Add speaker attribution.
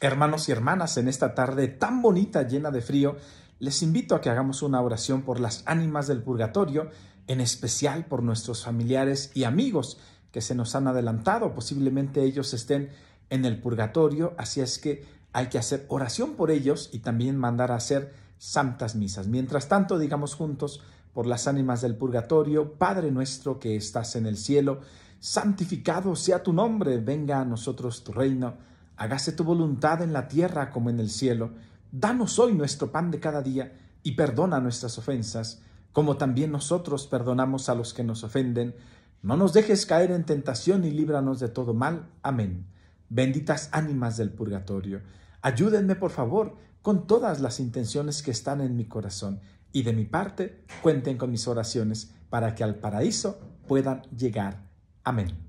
Speaker 1: Hermanos y hermanas, en esta tarde tan bonita, llena de frío, les invito a que hagamos una oración por las ánimas del purgatorio, en especial por nuestros familiares y amigos que se nos han adelantado. Posiblemente ellos estén en el purgatorio, así es que hay que hacer oración por ellos y también mandar a hacer santas misas. Mientras tanto, digamos juntos, por las ánimas del purgatorio, Padre nuestro que estás en el cielo, santificado sea tu nombre, venga a nosotros tu reino hágase tu voluntad en la tierra como en el cielo. Danos hoy nuestro pan de cada día y perdona nuestras ofensas, como también nosotros perdonamos a los que nos ofenden. No nos dejes caer en tentación y líbranos de todo mal. Amén. Benditas ánimas del purgatorio, ayúdenme por favor con todas las intenciones que están en mi corazón y de mi parte cuenten con mis oraciones para que al paraíso puedan llegar.
Speaker 2: Amén.